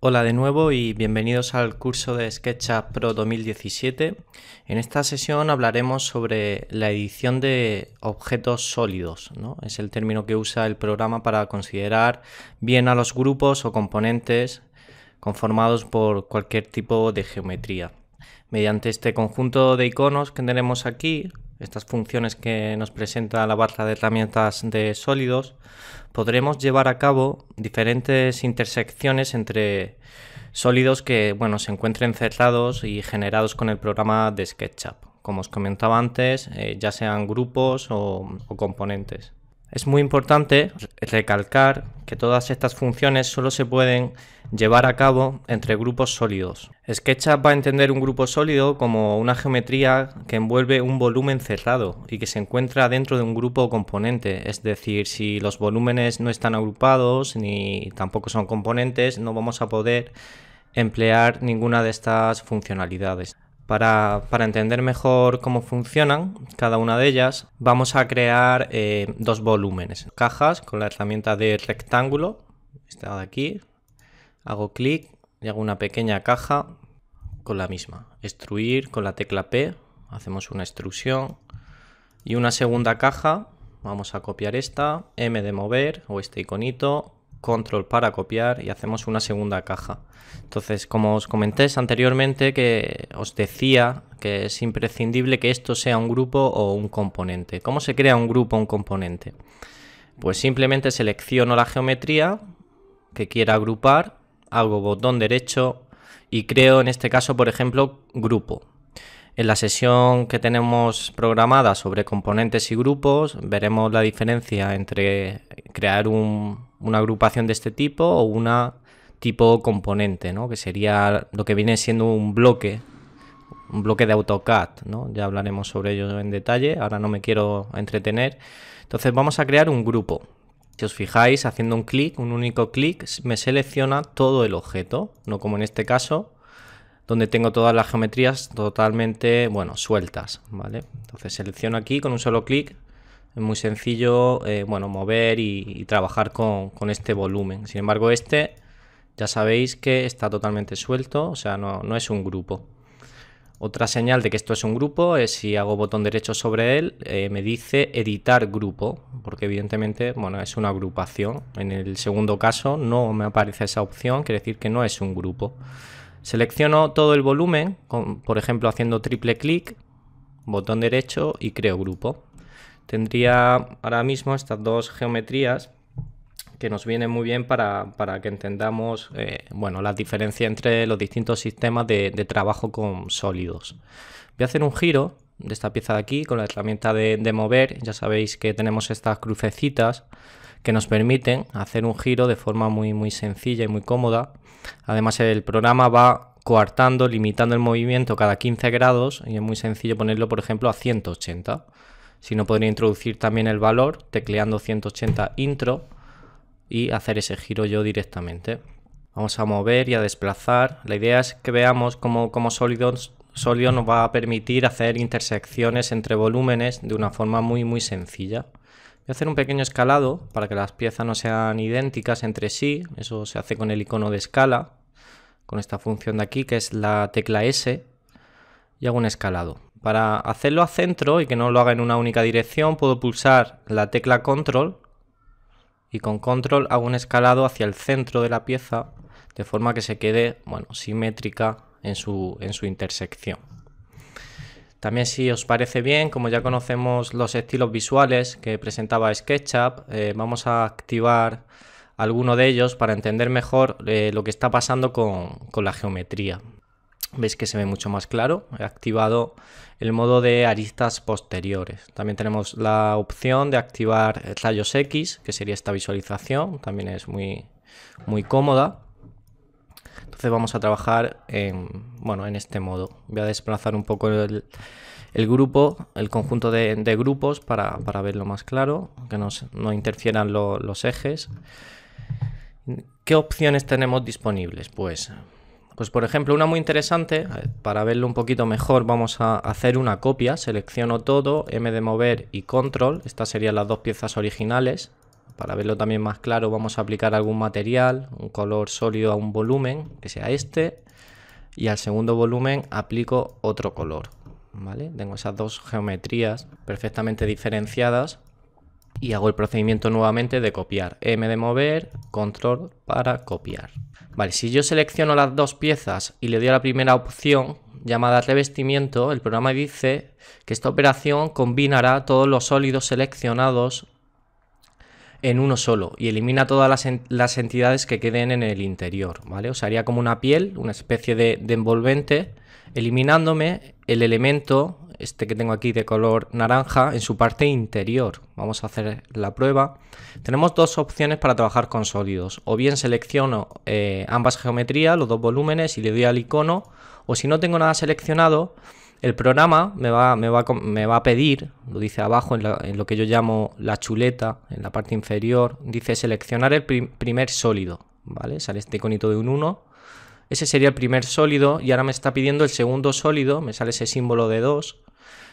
Hola de nuevo y bienvenidos al curso de SketchUp Pro 2017. En esta sesión hablaremos sobre la edición de objetos sólidos. ¿no? Es el término que usa el programa para considerar bien a los grupos o componentes conformados por cualquier tipo de geometría. Mediante este conjunto de iconos que tenemos aquí, estas funciones que nos presenta la barra de herramientas de sólidos, podremos llevar a cabo diferentes intersecciones entre sólidos que bueno, se encuentren cerrados y generados con el programa de SketchUp, como os comentaba antes, eh, ya sean grupos o componentes. Es muy importante recalcar que todas estas funciones solo se pueden llevar a cabo entre grupos sólidos. SketchUp va a entender un grupo sólido como una geometría que envuelve un volumen cerrado y que se encuentra dentro de un grupo componente, es decir, si los volúmenes no están agrupados ni tampoco son componentes, no vamos a poder emplear ninguna de estas funcionalidades. Para, entender mejor cómo funcionan cada una de ellas, vamos a crear eh, dos volúmenes. Cajas con la herramienta de rectángulo, esta de aquí. Hago clic y hago una pequeña caja con la misma. Extruir con la tecla P, hacemos una extrusión. Y una segunda caja, vamos a copiar esta, M de mover o este iconito, control para copiar y hacemos una segunda caja. Entonces, como os comenté anteriormente, que os decía que es imprescindible que esto sea un grupo o un componente. ¿Cómo se crea un grupo o un componente? Pues simplemente selecciono la geometría que quiera agrupar, hago botón derecho y creo en este caso, por ejemplo, grupo. En la sesión que tenemos programada sobre componentes y grupos veremos la diferencia entre crear una agrupación de este tipo o una tipo componente, que sería lo que viene siendo un bloque, un bloque de AutoCAD. ¿no? Ya hablaremos sobre ello en detalle, ahora no me quiero entretener. Entonces vamos a crear un grupo. Si os fijáis, haciendo un clic, un único clic, me selecciona todo el objeto, no como en este caso, donde tengo todas las geometrías totalmente, bueno, sueltas, ¿vale? Entonces selecciono aquí con un solo clic, es muy sencillo, eh, bueno, mover y, trabajar con, este volumen. Sin embargo, este ya sabéis que está totalmente suelto, o sea, no, no es un grupo. Otra señal de que esto es un grupo es si hago botón derecho sobre él, eh, me dice editar grupo, porque evidentemente bueno, es una agrupación. En el segundo caso no me aparece esa opción, quiere decir que no es un grupo. Selecciono todo el volumen, por ejemplo haciendo triple clic, botón derecho y creo grupo. Tendría ahora mismo estas dos geometrías que nos vienen muy bien para, que entendamos la eh, bueno, la diferencia entre los distintos sistemas de, trabajo con sólidos. Voy a hacer un giro de esta pieza de aquí con la herramienta de, de mover. Ya sabéis que tenemos estas crucecitas que nos permiten hacer un giro de forma muy, muy sencilla y muy cómoda Además el programa va coartando, limitando el movimiento cada 15 grados y es muy sencillo ponerlo, por ejemplo, a 180. Si no, podría introducir también el valor tecleando 180 intro y hacer ese giro yo directamente. Vamos a mover y a desplazar. La idea es que veamos cómo, cómo sólido nos va a permitir hacer intersecciones entre volúmenes de una forma muy muy sencilla. Voy a hacer un pequeño escalado para que las piezas no sean idénticas entre sí. Eso se hace con el icono de escala, con esta función de aquí que es la tecla S. Y hago un escalado. Para hacerlo a centro y que no lo haga en una única dirección, puedo pulsar la tecla control y con control hago un escalado hacia el centro de la pieza de forma que se quede bueno, simétrica en su, en su intersección. También si os parece bien, como ya conocemos los estilos visuales que presentaba SketchUp, eh, vamos a activar alguno de ellos para entender mejor eh, lo que está pasando con, con la geometría. Veis que se ve mucho más claro. He activado el modo de aristas posteriores. También tenemos la opción de activar rayos X, que sería esta visualización. También es muy, muy cómoda. Entonces vamos a trabajar en, bueno, en este modo. Voy a desplazar un poco el, grupo, el conjunto de, grupos para, verlo más claro, que nos, no interfieran los ejes. ¿Qué opciones tenemos disponibles? Pues, pues por ejemplo, una muy interesante, para verlo un poquito mejor vamos a hacer una copia, selecciono todo, M de mover y control, estas serían las dos piezas originales para verlo también más claro vamos a aplicar algún material, un color sólido a un volumen, que sea este, y al segundo volumen aplico otro color. ¿vale? Tengo esas dos geometrías perfectamente diferenciadas y hago el procedimiento nuevamente de copiar. M de mover, control para copiar. Vale, si yo selecciono las dos piezas y le doy a la primera opción, llamada revestimiento, el programa dice que esta operación combinará todos los sólidos seleccionados en uno solo y elimina todas las, entidades que queden en el interior, ¿vale? O sea, haría como una piel, una especie de, envolvente, eliminándome el elemento, este que tengo aquí de color naranja, en su parte interior. Vamos a hacer la prueba. Tenemos dos opciones para trabajar con sólidos. O bien selecciono eh, ambas geometrías, los dos volúmenes, y le doy al icono. O si no tengo nada seleccionado, el programa me va, me va, a pedir, lo dice abajo en, lo que yo llamo la chuleta, en la parte inferior, dice seleccionar el primer sólido, ¿vale? Sale este iconito de un 1. Ese sería el primer sólido y ahora me está pidiendo el segundo sólido, me sale ese símbolo de 2.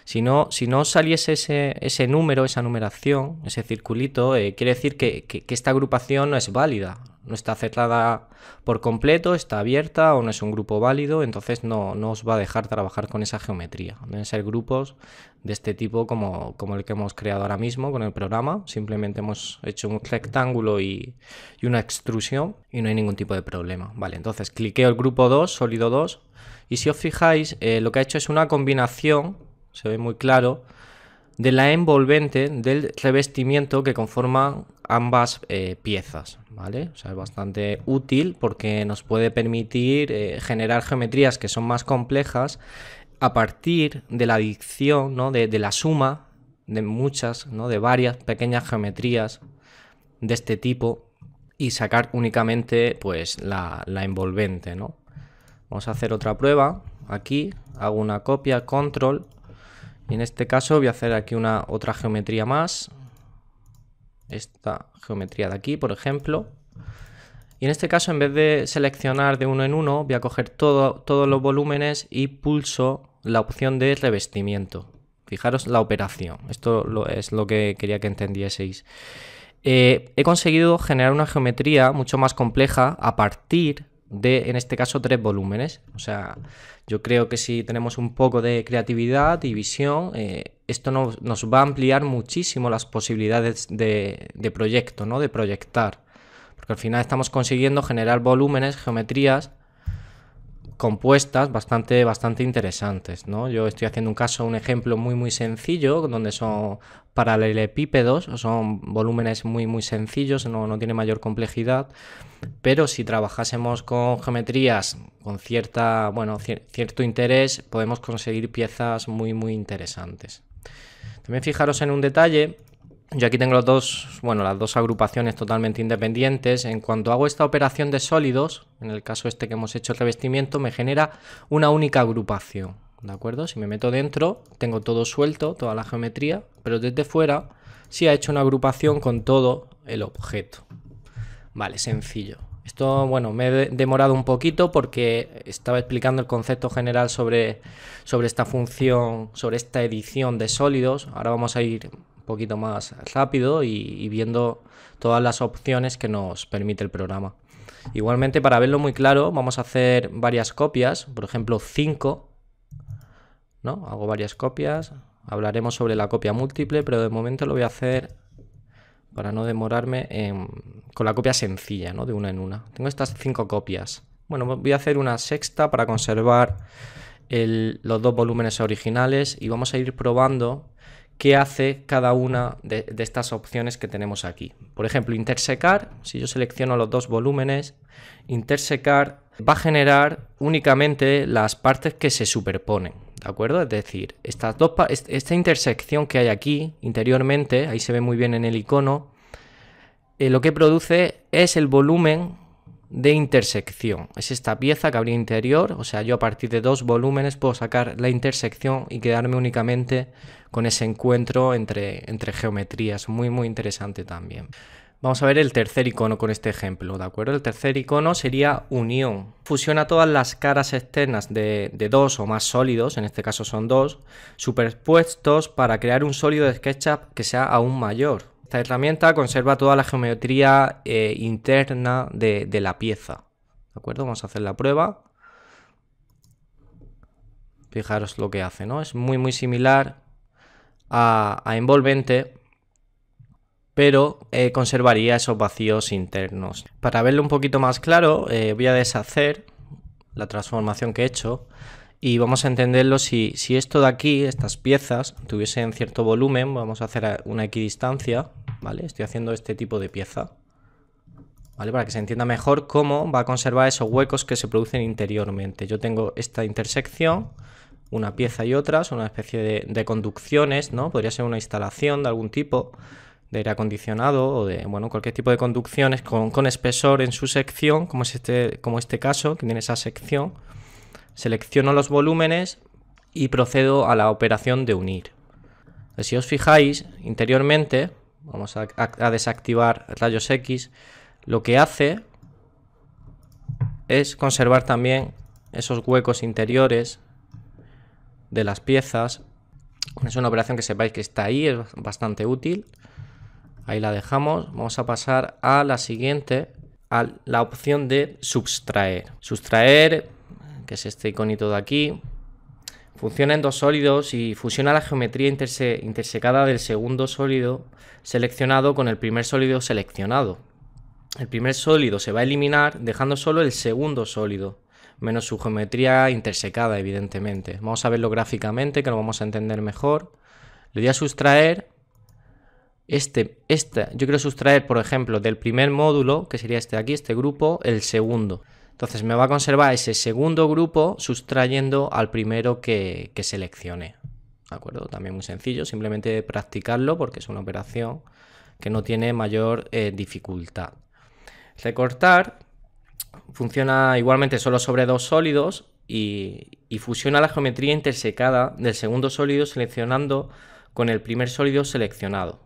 Si no, si no saliese ese, ese número, esa numeración, ese circulito, eh, quiere decir que esta agrupación no es válida, no está cerrada por completo, está abierta o no es un grupo válido, entonces no, nos os va a dejar trabajar con esa geometría. Deben ser grupos de este tipo como, el que hemos creado ahora mismo con el programa. Simplemente hemos hecho un rectángulo y, una extrusión y no hay ningún tipo de problema. Vale, entonces cliqueo el grupo 2, sólido 2, y si os fijáis, eh, lo que ha hecho es una combinación, se ve muy claro, de la envolvente del revestimiento que conforman ambas eh, piezas, ¿vale? es bastante útil porque nos puede permitir eh, generar geometrías que son más complejas a partir de la adicción, De, la suma de muchas, ¿no? De varias pequeñas geometrías de este tipo y sacar únicamente, pues, la, la envolvente, ¿no? Vamos a hacer otra prueba. Aquí hago una copia, control, y en este caso voy a hacer aquí una otra geometría más. Esta geometría de aquí, por ejemplo. Y en este caso, en vez de seleccionar de uno en uno, voy a coger todo, todos los volúmenes y pulso la opción de revestimiento. Fijaros la operación. Esto es lo que quería que entendieseis. Eh, he conseguido generar una geometría mucho más compleja a partir de, en este caso, tres volúmenes. O sea, yo creo que si tenemos un poco de creatividad y visión, eh, esto nos, va a ampliar muchísimo las posibilidades de, proyecto, ¿no? De proyectar. Porque al final estamos consiguiendo generar volúmenes, geometrías compuestas bastante, bastante interesantes, Yo estoy haciendo un caso, un ejemplo muy, muy sencillo, donde son paralelepípedos, son volúmenes muy muy sencillos, no, no tiene mayor complejidad, pero si trabajásemos con geometrías con cierta, bueno, cierto interés, podemos conseguir piezas muy muy interesantes. También fijaros en un detalle, yo aquí tengo los dos, bueno, las dos agrupaciones totalmente independientes. En cuanto hago esta operación de sólidos, en el caso este que hemos hecho el revestimiento, me genera una única agrupación. ¿de acuerdo? Si me meto dentro, tengo todo suelto, toda la geometría, pero desde fuera sí ha hecho una agrupación con todo el objeto. Vale, sencillo. Esto, bueno, me he demorado un poquito porque estaba explicando el concepto general sobre, sobre esta función, sobre esta edición de sólidos. Ahora vamos a ir un poquito más rápido y, y viendo todas las opciones que nos permite el programa. Igualmente, para verlo muy claro, vamos a hacer varias copias, por ejemplo 5 Hago varias copias, hablaremos sobre la copia múltiple, pero de momento lo voy a hacer para no demorarme con la copia sencilla, ¿no? De una en una. Tengo estas cinco copias. Bueno, voy a hacer una sexta para conservar los dos volúmenes originales y vamos a ir probando qué hace cada una de, de, estas opciones que tenemos aquí. Por ejemplo, intersecar, si yo selecciono los dos volúmenes, intersecar va a generar únicamente las partes que se superponen. ¿de acuerdo? Es decir, esta intersección que hay aquí interiormente, ahí se ve muy bien en el icono, eh, lo que produce es el volumen de intersección. Es esta pieza que habría interior, o sea, yo a partir de dos volúmenes puedo sacar la intersección y quedarme únicamente con ese encuentro entre, entre geometrías. Muy, muy interesante también. Vamos a ver el tercer icono con este ejemplo, ¿de acuerdo? El tercer icono sería unión. Fusiona todas las caras externas de, dos o más sólidos, en este caso son dos, superpuestos para crear un sólido de SketchUp que sea aún mayor. Esta herramienta conserva toda la geometría eh, interna de, la pieza, ¿de acuerdo? Vamos a hacer la prueba. Fijaros lo que hace, ¿no? Es muy muy similar a envolvente, pero eh, conservaría esos vacíos internos. Para verlo un poquito más claro, eh, voy a deshacer la transformación que he hecho y vamos a entenderlo si, si esto de aquí, estas piezas, tuviesen cierto volumen, vamos a hacer una equidistancia, ¿vale? Estoy haciendo este tipo de pieza, ¿vale? Para que se entienda mejor cómo va a conservar esos huecos que se producen interiormente. Yo tengo esta intersección, una pieza y otra, son una especie de, de conducciones, ¿no? Podría ser una instalación de algún tipo, de aire acondicionado o de bueno, cualquier tipo de conducciones con, con espesor en su sección, como, es este, como este caso, que tiene esa sección. Selecciono los volúmenes y procedo a la operación de unir. Si os fijáis, interiormente, vamos a, a desactivar rayos X, lo que hace es conservar también esos huecos interiores de las piezas. Es una operación que sepáis que está ahí, es bastante útil. Ahí la dejamos. Vamos a pasar a la siguiente, a la opción de sustraer Sustraer, que es este iconito de aquí, funciona en dos sólidos y fusiona la geometría interse intersecada del segundo sólido seleccionado con el primer sólido seleccionado. El primer sólido se va a eliminar dejando solo el segundo sólido, menos su geometría intersecada, evidentemente. Vamos a verlo gráficamente, que lo vamos a entender mejor. Le doy a sustraer este, este, yo quiero sustraer, por ejemplo, del primer módulo, que sería este de aquí, este grupo, el segundo. Entonces me va a conservar ese segundo grupo sustrayendo al primero que, que seleccione. ¿De acuerdo? También muy sencillo, simplemente practicarlo porque es una operación que no tiene mayor eh, dificultad. Recortar funciona igualmente solo sobre dos sólidos y, y fusiona la geometría intersecada del segundo sólido seleccionando con el primer sólido seleccionado.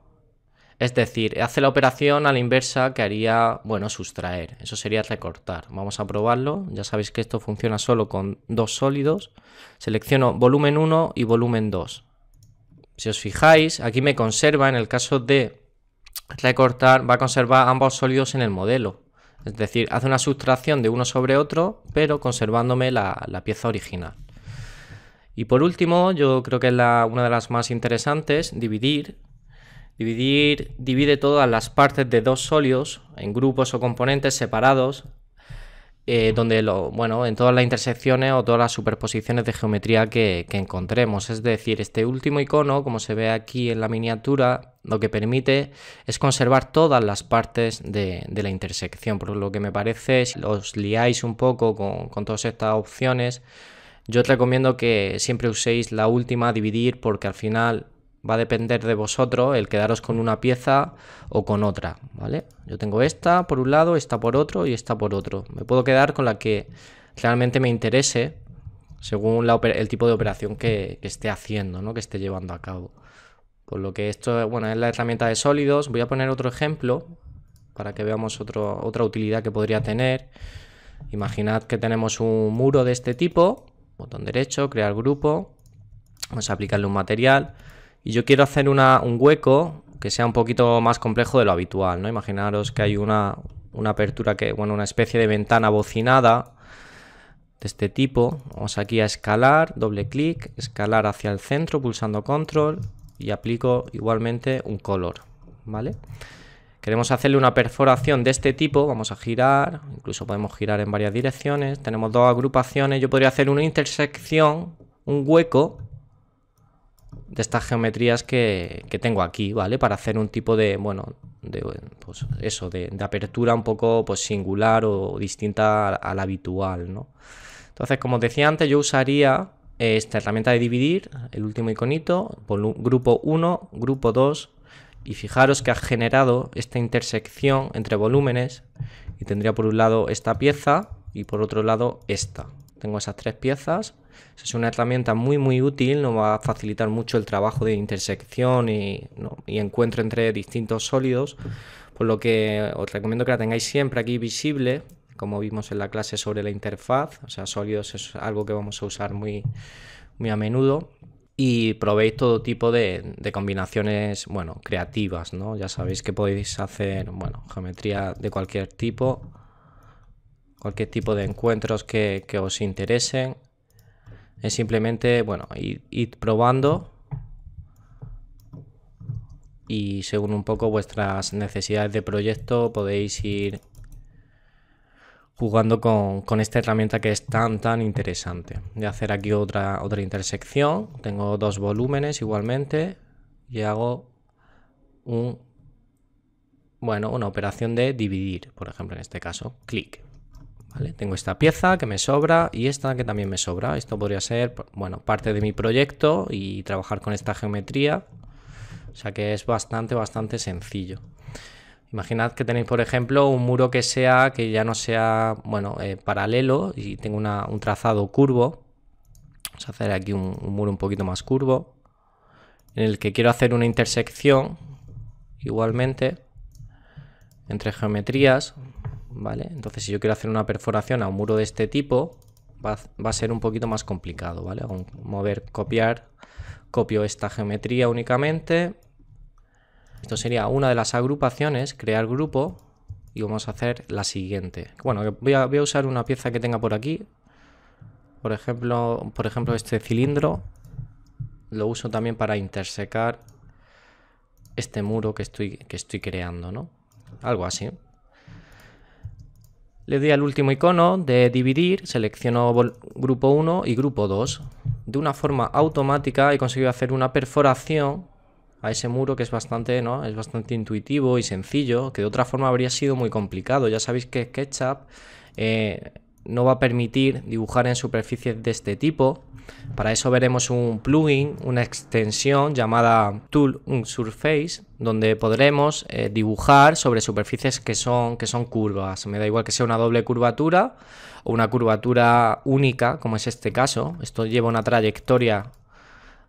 Es decir, hace la operación a la inversa que haría, bueno, sustraer. Eso sería recortar. Vamos a probarlo. Ya sabéis que esto funciona solo con dos sólidos. Selecciono volumen 1 y volumen 2. Si os fijáis, aquí me conserva, en el caso de recortar, va a conservar ambos sólidos en el modelo. Es decir, hace una sustracción de uno sobre otro, pero conservándome la, la pieza original. Y por último, yo creo que es una de las más interesantes, dividir Dividir divide todas las partes de dos sólidos en grupos o componentes separados, eh, donde lo, bueno, en todas las intersecciones o todas las superposiciones de geometría que, encontremos. Es decir, este último icono, como se ve aquí en la miniatura, lo que permite es conservar todas las partes de, la intersección. Por lo que me parece, si os liáis un poco con, con todas estas opciones, yo os recomiendo que siempre uséis la última, dividir, porque al final Va a depender de vosotros el quedaros con una pieza o con otra, ¿vale? Yo tengo esta por un lado, esta por otro y esta por otro. Me puedo quedar con la que realmente me interese según el tipo de operación que, esté haciendo, ¿no? Que esté llevando a cabo. Por lo que esto, bueno, es la herramienta de sólidos. Voy a poner otro ejemplo para que veamos otro, otra utilidad que podría tener. Imaginad que tenemos un muro de este tipo. Botón derecho, crear grupo. Vamos a aplicarle un material y yo quiero hacer una, un hueco que sea un poquito más complejo de lo habitual, ¿no? Imaginaros que hay una, apertura que, bueno, una especie de ventana bocinada de este tipo. Vamos aquí a escalar, doble clic, escalar hacia el centro pulsando control y aplico igualmente un color, ¿vale? Queremos hacerle una perforación de este tipo, vamos a girar, incluso podemos girar en varias direcciones, tenemos dos agrupaciones, yo podría hacer una intersección, un hueco, de estas geometrías que, tengo aquí, ¿vale? Para hacer un tipo de, bueno, de, pues, eso, de, apertura un poco pues singular o distinta a, la habitual, ¿no? Entonces, como os decía antes, yo usaría esta herramienta de dividir, el último iconito, por grupo 1, grupo 2, y fijaros que ha generado esta intersección entre volúmenes y tendría por un lado esta pieza y por otro lado esta. Tengo esas tres piezas es una herramienta muy muy útil, nos va a facilitar mucho el trabajo de intersección y, encuentro entre distintos sólidos, por lo que os recomiendo que la tengáis siempre aquí visible, como vimos en la clase sobre la interfaz, o sea, sólidos es algo que vamos a usar muy, muy a menudo y probéis todo tipo de, combinaciones, bueno, creativas, ¿no? Ya sabéis que podéis hacer, bueno, geometría de cualquier tipo, cualquier tipo de encuentros que, que os interesen. Es simplemente, bueno, ir, probando y según un poco vuestras necesidades de proyecto podéis ir jugando con, esta herramienta que es tan tan interesante. Voy a hacer aquí otra, otra intersección, tengo dos volúmenes igualmente y hago bueno, una operación de dividir, por ejemplo en este caso, clic. Tengo esta pieza que me sobra y esta que también me sobra. Esto podría ser, bueno, parte de mi proyecto y trabajar con esta geometría. O sea que es bastante, bastante sencillo. Imaginad que tenéis, por ejemplo, un muro que sea, que ya no sea, bueno, eh, paralelo y tengo un trazado curvo. Vamos a hacer aquí un muro un poquito más curvo. En el que quiero hacer una intersección, igualmente, entre geometrías. ¿vale? Entonces si yo quiero hacer una perforación a un muro de este tipo, va, a ser un poquito más complicado, ¿vale? mover, copiar, copio esta geometría únicamente. Esto sería una de las agrupaciones, crear grupo, y vamos a hacer la siguiente. Bueno, voy a, usar una pieza que tenga por aquí, por ejemplo, por ejemplo este cilindro, lo uso también para intersecar este muro que estoy, que estoy creando, ¿no? Algo así. Le doy al último icono de dividir, selecciono grupo 1 y grupo 2. De una forma automática he conseguido hacer una perforación a ese muro que es bastante, ¿no? es bastante intuitivo y sencillo, que de otra forma habría sido muy complicado. Ya sabéis que SketchUp eh, no va a permitir dibujar en superficies de este tipo, para eso veremos un plugin, una extensión llamada Tool Surface, donde podremos eh, dibujar sobre superficies que son, que son curvas. Me da igual que sea una doble curvatura o una curvatura única, como es este caso. Esto lleva una trayectoria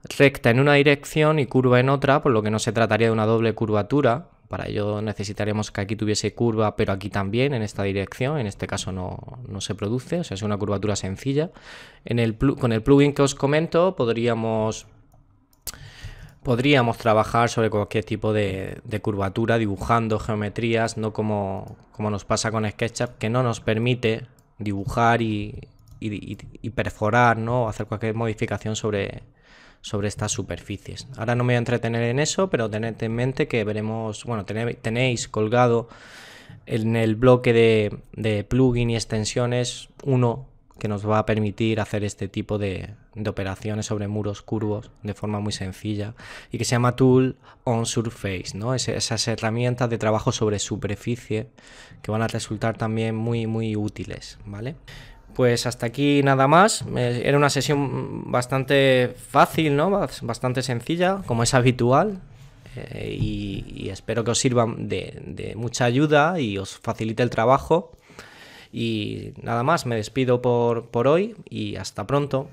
recta en una dirección y curva en otra, por lo que no se trataría de una doble curvatura. Para ello necesitaríamos que aquí tuviese curva, pero aquí también, en esta dirección. En este caso no, se produce, o sea, es una curvatura sencilla. En el con el plugin que os comento podríamos podríamos trabajar sobre cualquier tipo de, curvatura, dibujando geometrías, no como, como, nos pasa con SketchUp, que no nos permite dibujar y, perforar, ¿no? hacer cualquier modificación sobre, sobre estas superficies. Ahora no me voy a entretener en eso, pero tened en mente que veremos, bueno, tenéis colgado en el bloque de, plugin y extensiones uno que nos va a permitir hacer este tipo de, operaciones sobre muros curvos de forma muy sencilla y que se llama Tool on Surface, ¿no? Es, esas herramientas de trabajo sobre superficie que van a resultar también muy, muy útiles, ¿vale? Pues hasta aquí nada más. Eh, era una sesión bastante fácil, ¿no? Bastante sencilla, como es habitual. Eh, y, espero que os sirva de, de, mucha ayuda y os facilite el trabajo. Y nada más, me despido por, por hoy y hasta pronto.